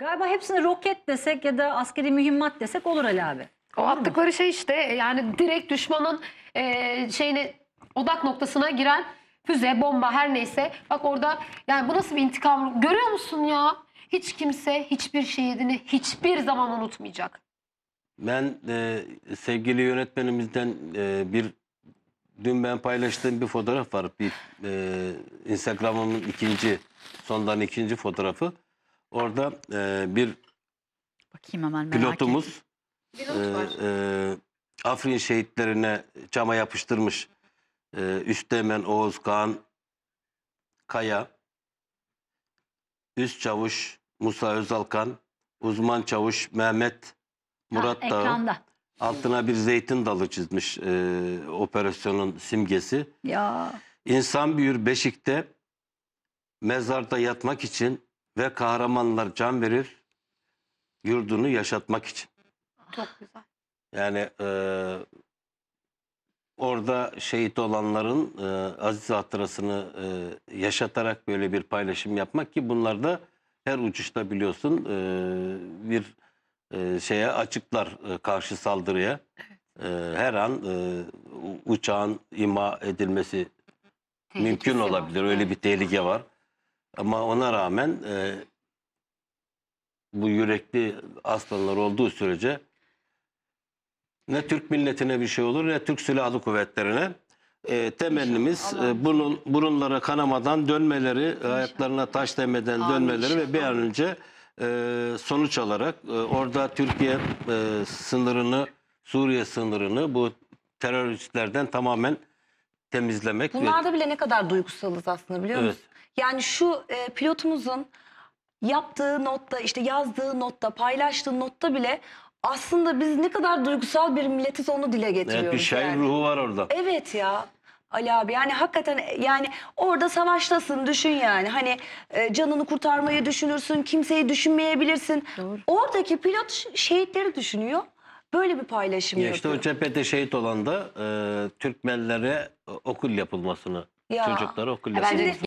Galiba hepsini roket desek ya da askeri mühimmat desek olur Ali abi. O attıkları şey işte e, yani direkt düşmanın e, şeyine odak noktasına giren füze, bomba her neyse. Bak orada yani bu nasıl bir intikam görüyor musun ya? Hiç kimse hiçbir şehidini hiçbir zaman unutmayacak. Ben e, sevgili yönetmenimizden e, bir dün ben paylaştığım bir fotoğraf var. Bir e, Instagram'ımın ikinci sondan ikinci fotoğrafı. Orada e, bir Bakayım hemen merak pilotumuz e, e, Afrin şehitlerine cama yapıştırmış. E, Üstemen Oğuz Kağan Kaya, Üst Çavuş Musa Özalkan, Uzman Çavuş Mehmet Murat ha, Dağ. Altına bir zeytin dalı çizmiş e, operasyonun simgesi. Ya İnsan büyür beşikte, mezarda yatmak için ve kahramanlar can verir yurdunu yaşatmak için. Çok güzel. Yani e, orada şehit olanların e, aziz hatırasını e, yaşatarak böyle bir paylaşım yapmak ki bunlar da her uçuşta biliyorsun e, bir e, şeye açıklar e, karşı saldırıya. E, her an e, uçağın ima edilmesi Tehlikesi mümkün olabilir. Var. Öyle bir tehlike var. Ama ona rağmen e, bu yürekli aslanlar olduğu sürece ne Türk milletine bir şey olur ne Türk Silahlı Kuvvetlerine. E, temennimiz e, bunun burunlara kanamadan dönmeleri, İnşallah. ayaklarına taş demeden Amin dönmeleri ve bir an önce e, sonuç alarak e, orada Türkiye e, sınırını, Suriye sınırını bu teröristlerden tamamen temizlemek. Bunlarda bile ne kadar duygusalız aslında biliyor musun? Evet. Yani şu e, pilotumuzun yaptığı notta, işte yazdığı notta, paylaştığı notta bile aslında biz ne kadar duygusal bir milletiz onu dile getiriyoruz. Evet bir şair yani. ruhu var orada. Evet ya. Ali abi yani hakikaten yani orada savaştasın düşün yani hani e, canını kurtarmayı düşünürsün kimseyi düşünmeyebilirsin. Doğru. Oradaki pilot şehitleri düşünüyor böyle bir paylaşım ya yapıyor. İşte o cephede şehit olan da e, Türkmenlere okul yapılmasını ya. çocuklara okul yapılmasını.